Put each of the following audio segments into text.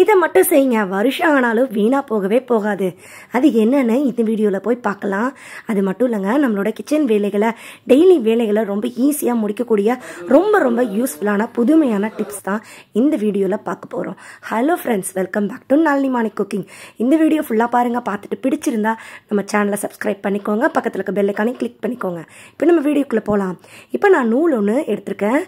இதை மட்டும் செய்யுங்க வருஷம் ஆனாலும் வீணாக போகவே போகாது அது என்னென்னு இந்த வீடியோவில் போய் பார்க்கலாம் அது மட்டும் இல்லைங்க நம்மளோட கிச்சன் வேலைகளை டெய்லி வேலைகளை ரொம்ப ஈஸியாக முடிக்கக்கூடிய ரொம்ப ரொம்ப யூஸ்ஃபுல்லான புதுமையான டிப்ஸ் தான் இந்த வீடியோவில் பார்க்க போகிறோம் hello friends welcome back to Nalini Mani cooking இந்த வீடியோ ஃபுல்லாக பாருங்கள் பார்த்துட்டு பிடிச்சிருந்தா நம்ம சேனலை சப்ஸ்கிரைப் பண்ணிக்கோங்க பக்கத்தில் இருக்க பெல்லைக்கானே கிளிக் பண்ணிக்கோங்க இப்போ நம்ம வீடியோக்குள்ளே போகலாம் இப்போ நான் நூல் ஒன்று எடுத்திருக்கேன்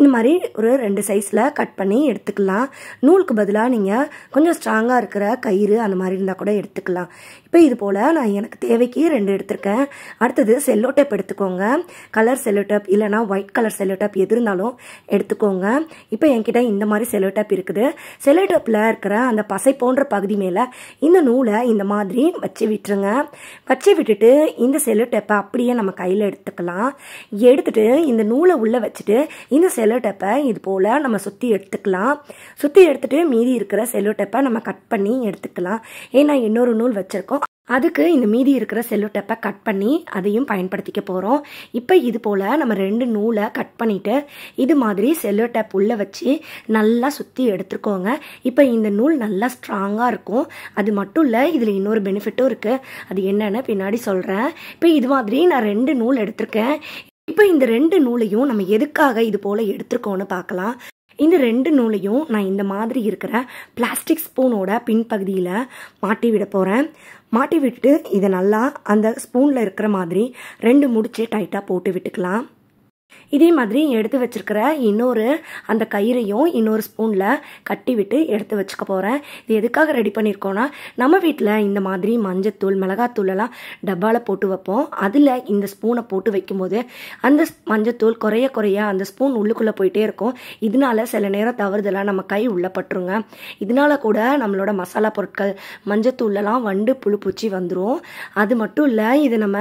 இந்த மாதிரி ஒரு ரெண்டு சைஸில் கட் பண்ணி எடுத்துக்கலாம் நூலுக்கு பதிலாக நீங்கள் கொஞ்சம் ஸ்ட்ராங்காக இருக்கிற கயிறு அந்த மாதிரி இருந்தால் கூட எடுத்துக்கலாம் இப்போ இது போல் நான் எனக்கு தேவைக்கு ரெண்டு எடுத்திருக்கேன் அடுத்தது செல்லோ டேப் எடுத்துக்கோங்க கலர் செல்லோ டேப் இல்லைனா ஒயிட் கலர் செல்லோ டேப் எது இருந்தாலும் எடுத்துக்கோங்க இப்போ என்கிட்ட இந்த மாதிரி செல்லோ டேப் இருக்குது செல்லோ டேப்பில் இருக்கிற அந்த பசை போன்ற பகுதி மேலே இந்த நூலை இந்த மாதிரி வச்சு விட்டுருங்க வச்சு விட்டுட்டு இந்த செல்லோ டேப்பை அப்படியே நம்ம கையில் எடுத்துக்கலாம் எடுத்துகிட்டு இந்த நூலை உள்ளே வச்சுட்டு இந்த செல் செல்லோ டேப்பை இது போல் நம்ம சுற்றி எடுத்துக்கலாம் சுற்றி எடுத்துகிட்டு மீதி இருக்கிற செல்லோ டேப்பை நம்ம கட் பண்ணி எடுத்துக்கலாம் ஏன்னா இன்னொரு நூல் வச்சுருக்கோம் அதுக்கு இந்த மீதி இருக்கிற செல்லோ டேப்பை கட் பண்ணி அதையும் பயன்படுத்திக்க போகிறோம் இப்போ இது போல் நம்ம ரெண்டு நூலை கட் பண்ணிவிட்டு இது மாதிரி செல்லோ டேப் உள்ளே வச்சு நல்லா சுற்றி எடுத்துக்கோங்க இப்போ இந்த நூல் நல்லா ஸ்ட்ராங்காக இருக்கும் அது மட்டும் இல்லை இதில் இன்னொரு பெனிஃபிட்டும் இருக்குது அது என்னென்னு பின்னாடி சொல்கிறேன் இப்போ இது மாதிரி நான் ரெண்டு நூல் எடுத்திருக்கேன் இப்போ இந்த ரெண்டு நூலையும் நம்ம எதுக்காக இது போல் எடுத்திருக்கோம்னு பார்க்கலாம் இந்த ரெண்டு நூலையும் நான் இந்த மாதிரி இருக்கிற பிளாஸ்டிக் ஸ்பூனோட பின்பகுதியில் மாட்டி விட போகிறேன் மாட்டி விட்டு இதை நல்லா அந்த ஸ்பூனில் இருக்கிற மாதிரி ரெண்டு முடிச்சு டைட்டாக போட்டு விட்டுக்கலாம் இதே மாதிரி எடுத்து வச்சிருக்கிற இன்னொரு அந்த கயிறையும் இன்னொரு ஸ்பூனில் கட்டி விட்டு எடுத்து வச்சுக்க போகிறேன் இது எதுக்காக ரெடி பண்ணியிருக்கோன்னா நம்ம வீட்டில் இந்த மாதிரி மஞ்சத்தூள் மிளகாத்தூளெல்லாம் டப்பாவில் போட்டு வைப்போம் அதில் இந்த ஸ்பூனை போட்டு வைக்கும்போது அந்த மஞ்சத்தூள் குறைய குறைய அந்த ஸ்பூன் உள்ளுக்குள்ளே போயிட்டே இருக்கும் இதனால சில நேரம் தவறுதலாக நம்ம கை உள்ளே பட்டுருங்க இதனால கூட நம்மளோட மசாலா பொருட்கள் மஞ்சத்தூள்லாம் வண்டு புழு பூச்சி வந்துடும் அது மட்டும் இல்லை இது நம்ம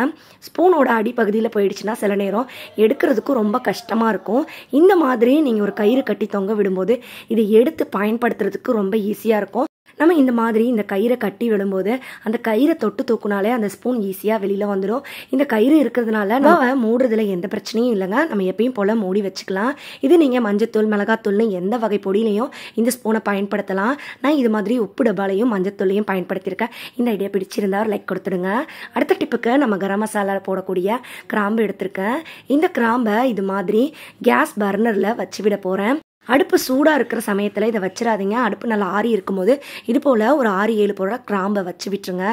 ஸ்பூனோட அடிப்பகுதியில் போயிடுச்சுன்னா சில நேரம் எடுக்கிறதுக்கும் ரொம்ப கஷ்டமாக இருக்கும் இந்த மாதிரி நீங்கள் ஒரு கயிறு கட்டி தொங்க விடும்போது இதை எடுத்து பயன்படுத்துறதுக்கு ரொம்ப ஈஸியாக இருக்கும் நம்ம இந்த மாதிரி இந்த கயிறை கட்டி விடும்போது அந்த கயிறை தொட்டு தூக்குனாலே அந்த ஸ்பூன் ஈஸியாக வெளியில் வந்துடும் இந்த கயிறு இருக்கிறதுனால நம்ம மூடுறதுல எந்த பிரச்சனையும் இல்லைங்க நம்ம எப்பயும் போல் மூடி வச்சுக்கலாம் இது நீங்கள் மஞ்சத்தூள் மிளகாத்தூள்னு எந்த வகை பொடியிலையும் இந்த ஸ்பூனை பயன்படுத்தலாம் நான் இது மாதிரி உப்பு டபாலையும் மஞ்சத்தூளையும் பயன்படுத்தியிருக்கேன் இந்த ஐடியா பிடிச்சிருந்தா ஒரு லைக் கொடுத்துடுங்க அடுத்த டிப்புக்கு நம்ம கரம் மசாலாவில் போடக்கூடிய கிராம்பு எடுத்திருக்கேன் இந்த கிராம்பை இது மாதிரி கேஸ் பர்னரில் வச்சு விட போகிறேன் அடுப்பு சூடாக இருக்கிற சமயத்தில் இதை வச்சிடாதீங்க அடுப்பு நல்லா ஆறி இருக்கும்போது இது போல் ஒரு ஆறு ஏழு போல கிராம்பை வச்சு விட்டுருங்க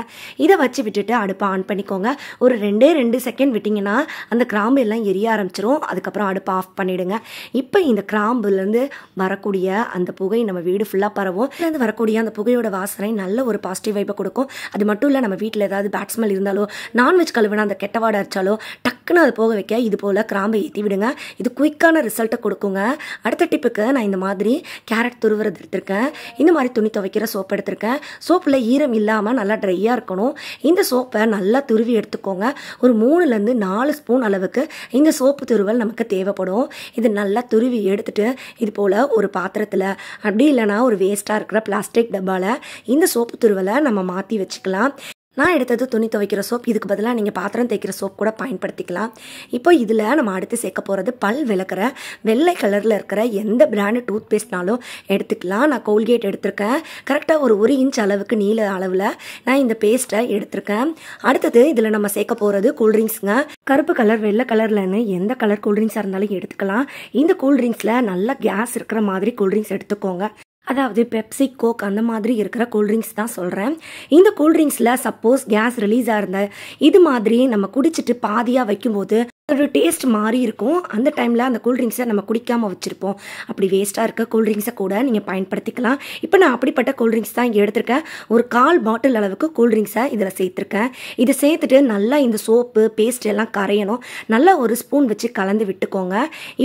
இதை வச்சு விட்டுட்டு அடுப்பை ஆன் பண்ணிக்கோங்க ஒரு ரெண்டே ரெண்டு செகண்ட் விட்டிங்கன்னா அந்த கிராம்பு எல்லாம் எரிய ஆரம்பிச்சிரும் அதுக்கப்புறம் அடுப்பை ஆஃப் பண்ணிவிடுங்க இப்போ இந்த கிராம்புலேருந்து வரக்கூடிய அந்த புகை நம்ம வீடு ஃபுல்லாக பரவும் இதுலேருந்து வரக்கூடிய அந்த புகையோட வாசனை நல்ல ஒரு பாசிட்டிவ் வைப்பை கொடுக்கும் அது மட்டும் இல்லை நம்ம வீட்டில் ஏதாவது பேட்ஸ்மெல் இருந்தாலோ நான்வெஜ் கழுவுனா அந்த கெட்டவாடை அரைச்சாலோ டக் டக்குன்னு அது போக வைக்க இது போல் கிராம்பை ஏற்றி விடுங்க இது குயிக்கான ரிசல்ட்டை கொடுக்குங்க அடுத்த டிப்புக்கு நான் இந்த மாதிரி கேரட் துருவுறது எடுத்திருக்கேன் இந்த மாதிரி துணி துவைக்கிற சோப் எடுத்திருக்கேன் சோப்பில் ஈரம் இல்லாமல் நல்லா ட்ரையாக இருக்கணும் இந்த சோப்பை நல்லா துருவி எடுத்துக்கோங்க ஒரு மூணுலேருந்து நாலு ஸ்பூன் அளவுக்கு இந்த சோப்பு துருவல் நமக்கு தேவைப்படும் இது நல்லா துருவி எடுத்துட்டு இது போல் ஒரு பாத்திரத்தில் அப்படி இல்லைனா ஒரு வேஸ்ட்டாக இருக்கிற பிளாஸ்டிக் டப்பாவில் இந்த சோப்பு துருவலை நம்ம மாற்றி வச்சுக்கலாம் நான் எடுத்தது துணி துவைக்கிற சோப் இதுக்கு பதிலாக நீங்கள் பாத்திரம் தேய்க்கிற சோப் கூட பயன்படுத்திக்கலாம் இப்போ இதில் நம்ம அடுத்து சேர்க்க போகிறது பல் விளக்குற வெள்ளை கலரில் இருக்கிற எந்த பிராண்டு டூத் பேஸ்ட்னாலும் எடுத்துக்கலாம் நான் கோல்கேட் எடுத்திருக்கேன் கரெக்டாக ஒரு ஒரு இன்ச் அளவுக்கு நீல அளவில் நான் இந்த பேஸ்ட்டை எடுத்திருக்கேன் அடுத்தது இதில் நம்ம சேர்க்க போகிறது கூல்ட்ரிங்க்ஸுங்க கருப்பு கலர் வெள்ளை கலர்லன்னு எந்த கலர் கூல்ட்ரிங்க்ஸாக இருந்தாலும் எடுத்துக்கலாம் இந்த கூல்ட்ரிங்க்ஸில் நல்லா கேஸ் இருக்கிற மாதிரி கூல்ட்ரிங்க்ஸ் எடுத்துக்கோங்க அதாவது பெப்சி கோக் அந்த மாதிரி இருக்கிற கூல்ட்ரிங்க்ஸ் தான் சொல்கிறேன் இந்த கூல்ட்ரிங்க்ஸில் சப்போஸ் கேஸ் ரிலீஸ் ஆகிருந்த இது மாதிரி நம்ம குடிச்சிட்டு பாதியாக வைக்கும்போது ஒரு டேஸ்ட் மாறி இருக்கும் அந்த டைமில் அந்த கூல்ட்ரிங்க்ஸை நம்ம குடிக்காமல் வச்சுருப்போம் அப்படி வேஸ்ட்டாக இருக்க கூல்ட்ரிங்க்ஸை கூட நீங்கள் பயன்படுத்திக்கலாம் இப்போ நான் அப்படிப்பட்ட கூல்ட்ரிங்க்ஸ் தான் இங்கே எடுத்திருக்கேன் ஒரு கால் பாட்டில் அளவுக்கு கூல்ட்ரிங்க்ஸை இதில் சேர்த்துருக்கேன் இதை சேர்த்துட்டு நல்லா இந்த சோப்பு பேஸ்ட் எல்லாம் கரையணும் நல்லா ஒரு ஸ்பூன் வச்சு கலந்து விட்டுக்கோங்க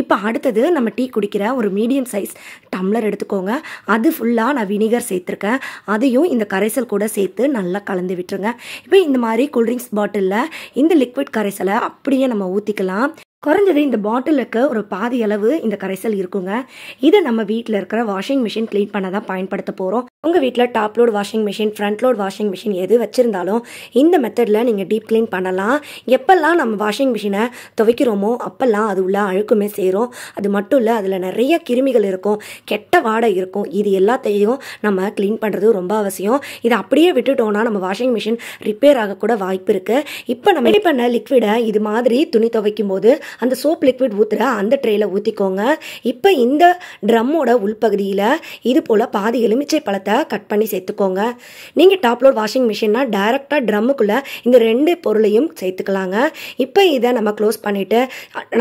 இப்போ அடுத்தது நம்ம டீ குடிக்கிற ஒரு மீடியம் சைஸ் டம்ளர் எடுத்துக்கோங்க அது ஃபுல்லாக நான் வினிகர் சேர்த்துருக்கேன் அதையும் இந்த கரைசல் கூட சேர்த்து நல்லா கலந்து விட்டுருங்க இப்போ இந்த மாதிரி கூல்ட்ரிங்க்ஸ் பாட்டிலில் இந்த லிக்விட் கரைசலை அப்படியே நம்ம ஊற்றிக்கலாம் எடுத்துக்கலாம் குறைஞ்சது இந்த பாட்டிலுக்கு ஒரு பாதி அளவு இந்த கரைசல் இருக்குங்க இதை நம்ம வீட்டில் இருக்கிற வாஷிங் மிஷின் க்ளீன் பண்ண தான் பயன்படுத்த போகிறோம் உங்கள் வீட்டில் top load washing machine front load washing machine எது வச்சுருந்தாலும் இந்த மெத்தடில் நீங்கள் டீப் க்ளீன் பண்ணலாம் எப்பெல்லாம் நம்ம வாஷிங் மிஷினை துவைக்கிறோமோ அப்போல்லாம் அது உள்ள அழுக்குமே சேரும் அது மட்டும் இல்லை அதில் நிறைய கிருமிகள் இருக்கும் கெட்ட வாடை இருக்கும் இது எல்லாத்தையும் நம்ம க்ளீன் பண்ணுறது ரொம்ப அவசியம் இதை அப்படியே விட்டுட்டோம்னா நம்ம வாஷிங் மிஷின் ரிப்பேர் ஆகக்கூட வாய்ப்பு இருக்குது இப்போ நம்ம ரெடி பண்ண லிக்விடை இது மாதிரி துணி துவைக்கும் போது அந்த சோப் லிக்விட் ஊற்றுற அந்த ட்ரேயில் ஊற்றிக்கோங்க இப்போ இந்த ட்ரம்மோட உள்பகுதியில் இது போல் பாதி எலுமிச்சை பழத்தை கட் பண்ணி சேர்த்துக்கோங்க நீங்கள் டாப்லோட் வாஷிங் மிஷின்னா டைரெக்டாக ட்ரம்முக்குள்ளே இந்த ரெண்டு பொருளையும் சேர்த்துக்கலாங்க இப்போ இதை நம்ம க்ளோஸ் பண்ணிவிட்டு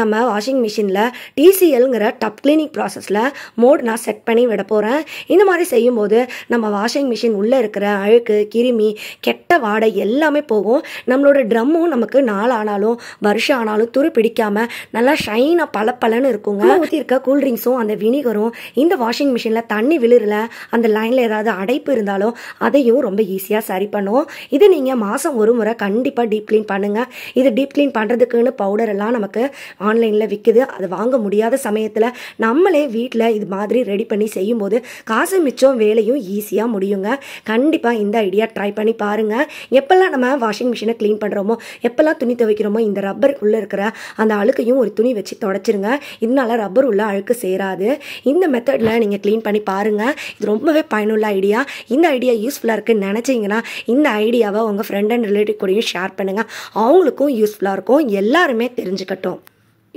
நம்ம வாஷிங் மிஷினில் டிசிஎல்ங்கிற டப் கிளீனிங் ப்ராசஸில் மோட் நான் செட் பண்ணி விட போகிறேன் இந்த மாதிரி செய்யும்போது நம்ம வாஷிங் மிஷின் உள்ளே இருக்கிற அழுக்கு கிருமி கெட்ட வாடை எல்லாமே போகும் நம்மளோட ட்ரம்மும் நமக்கு நாள் ஆனாலும் வருஷம் ஆனாலும் துரு பிடிக்காமல் இல்லாமல் நல்லா ஷைனாக பல பலன்னு இருக்குங்க ஊற்றி இருக்க கூல்ட்ரிங்க்ஸும் அந்த வினிகரும் இந்த வாஷிங் மிஷினில் தண்ணி விழுறல அந்த லைனில் ஏதாவது அடைப்பு இருந்தாலும் அதையும் ரொம்ப ஈஸியாக சரி பண்ணும் இது நீங்கள் மாதம் ஒரு முறை கண்டிப்பாக டீப் க்ளீன் பண்ணுங்கள் இது டீப் க்ளீன் பண்ணுறதுக்குன்னு பவுடர் எல்லாம் நமக்கு ஆன்லைனில் விற்குது அது வாங்க முடியாத சமயத்தில் நம்மளே வீட்டில் இது மாதிரி ரெடி பண்ணி செய்யும்போது காசு மிச்சம் வேலையும் ஈஸியாக முடியுங்க கண்டிப்பாக இந்த ஐடியா ட்ரை பண்ணி பாருங்கள் எப்போல்லாம் நம்ம வாஷிங் மிஷினை க்ளீன் பண்ணுறோமோ எப்போல்லாம் துணி துவைக்கிறோமோ இந்த ரப்பர் உள்ளே இருக்கிற அந்த அழுக்கையும் ஒரு துணி வச்சு தொடச்சிருங்க இதனால் ரப்பர் உள்ள அழுக்கு சேராது இந்த மெத்தடில் நீங்கள் க்ளீன் பண்ணி பாருங்கள் இது ரொம்பவே பயனுள்ள ஐடியா இந்த ஐடியா யூஸ்ஃபுல்லாக இருக்குதுன்னு நினச்சிங்கன்னா இந்த ஐடியாவை உங்கள் ஃப்ரெண்ட் அண்ட் ரிலேட்டிவ் கூடயும் ஷேர் பண்ணுங்கள் அவங்களுக்கும் யூஸ்ஃபுல்லாக இருக்கும் எல்லாருமே தெரிஞ்சுக்கட்டும்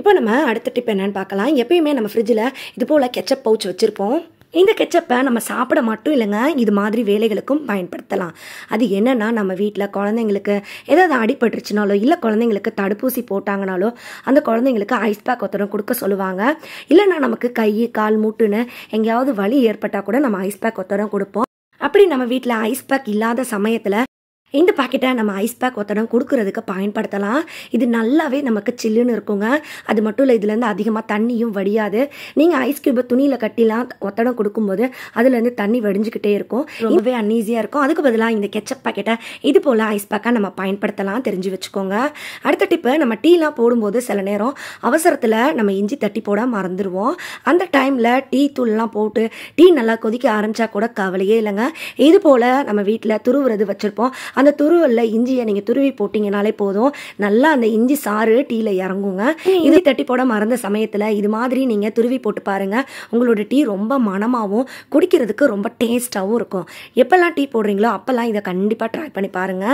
இப்போ நம்ம அடுத்த டிப் என்னென்னு பார்க்கலாம் எப்பயுமே நம்ம ஃப்ரிட்ஜில் இது போல் கெச்சப் பவுச் வச்சுருப்போம் இந்த கெச்சப்பை நம்ம சாப்பிட மட்டும் இல்லைங்க இது மாதிரி வேலைகளுக்கும் பயன்படுத்தலாம் அது என்னென்னா நம்ம வீட்டில் குழந்தைங்களுக்கு ஏதாவது அடிபட்டுருச்சுனாலோ இல்லை குழந்தைங்களுக்கு தடுப்பூசி போட்டாங்கனாலோ அந்த குழந்தைங்களுக்கு ஐஸ் பேக் ஒருத்தரம் கொடுக்க சொல்லுவாங்க இல்லைன்னா நமக்கு கை கால் மூட்டுன்னு எங்கேயாவது வலி ஏற்பட்டால் கூட நம்ம ஐஸ் பேக் ஒருத்தரம் கொடுப்போம் அப்படி நம்ம வீட்டில் ஐஸ் பேக் இல்லாத சமயத்தில் இந்த பாக்கெட்டை நம்ம ஐஸ் பேக் ஒத்தடம் கொடுக்குறதுக்கு பயன்படுத்தலாம் இது நல்லாவே நமக்கு சில்லுன்னு இருக்குங்க அது மட்டும் இல்லை இதுலேருந்து அதிகமாக தண்ணியும் வடியாது நீங்கள் ஐஸ் கியூபை துணியில் கட்டிலாம் ஒத்தடம் கொடுக்கும்போது அதுலேருந்து தண்ணி வடிஞ்சிக்கிட்டே இருக்கும் ரொம்பவே அன்ஈஸியாக இருக்கும் அதுக்கு பதிலாக இந்த கெச்சப் பாக்கெட்டை இது போல் ஐஸ் பேக்காக நம்ம பயன்படுத்தலாம் தெரிஞ்சு வச்சுக்கோங்க அடுத்த டிப்பு நம்ம டீலாம் போடும்போது சில நேரம் அவசரத்தில் நம்ம இஞ்சி தட்டி போட மறந்துடுவோம் அந்த டைமில் டீ தூள்லாம் போட்டு டீ நல்லா கொதிக்க ஆரம்பித்தா கூட கவலையே இல்லைங்க இது போல் நம்ம வீட்டில் துருவுறது வச்சுருப்போம் அந்த துருவல்ல இஞ்சியை நீங்கள் துருவி போட்டீங்கனாலே போதும் நல்லா அந்த இஞ்சி சாறு டீயில் இறங்குங்க இது தட்டி போட மறந்த சமயத்தில் இது மாதிரி நீங்கள் துருவி போட்டு பாருங்கள் உங்களோட டீ ரொம்ப மனமாவும் குடிக்கிறதுக்கு ரொம்ப டேஸ்ட்டாகவும் இருக்கும் எப்போல்லாம் டீ போடுறீங்களோ அப்போல்லாம் இதை கண்டிப்பாக ட்ரை பண்ணி பாருங்க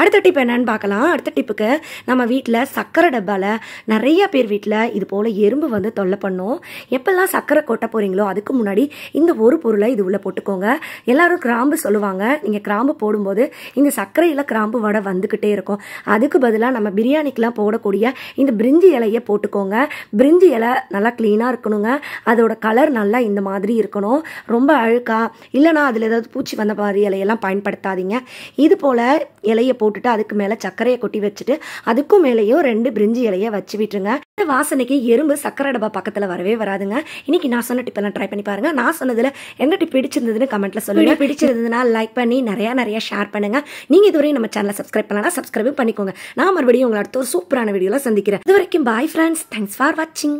அடுத்த டிப் என்னன்னு பார்க்கலாம் அடுத்த டிப்புக்கு நம்ம வீட்டில் சர்க்கரை டப்பாவில் நிறைய பேர் வீட்டில் இது போல் எறும்பு வந்து தொல்லை பண்ணும் எப்போல்லாம் சக்கரை கொட்ட போகிறீங்களோ அதுக்கு முன்னாடி இந்த ஒரு பொருளை இது உள்ளே போட்டுக்கோங்க எல்லாரும் கிராம்பு சொல்லுவாங்க நீங்கள் கிராம்பு போடும்போது இந்த சக்கரை சர்க்கரையில் கிராம்பு வடை வந்துக்கிட்டே இருக்கும் அதுக்கு பதிலாக நம்ம பிரியாணிக்கெலாம் போடக்கூடிய இந்த பிரிஞ்சி இலையை போட்டுக்கோங்க பிரிஞ்சி இலை நல்லா க்ளீனாக இருக்கணுங்க அதோட கலர் நல்லா இந்த மாதிரி இருக்கணும் ரொம்ப அழுக்கா இல்லைனா அதில் ஏதாவது பூச்சி வந்த மாதிரி இலையெல்லாம் பயன்படுத்தாதீங்க இது போல் இலையை போட்டுட்டு அதுக்கு மேலே சர்க்கரையை கொட்டி வச்சுட்டு அதுக்கும் மேலேயும் ரெண்டு பிரிஞ்சி இலையை வச்சு விட்டுருங்க இந்த வாசனைக்கு எறும்பு சர்க்கரை டப்பா பக்கத்தில் வரவே வராதுங்க இன்னைக்கு நான் சொன்ன டிப்பெல்லாம் ட்ரை பண்ணி பாருங்கள் நான் சொன்னதில் எந்த டிப் பிடிச்சிருந்ததுன்னு கமெண்ட்டில் சொல்லுங்கள் பிடிச்சிருந்ததுனால் லைக் பண்ணி நிறையா நிறையா ஷேர் பண்ணுங்கள் நீங்கள் நீங்கள் இதுவரை நம்ம சேனலை சப்ஸ்கிரைப் பண்ணலாம் சப்ஸ்கிரைபும் பண்ணிக்கோங்க நான் மறுபடியும் உங்களை அடுத்த ஒரு சூப்பரான வீடியோவில் சந்திக்கிறேன் இது வரைக்கும் பாய் ஃப்ரெண்ட்ஸ் தேங்க்ஸ் ஃபார் வாட்சிங்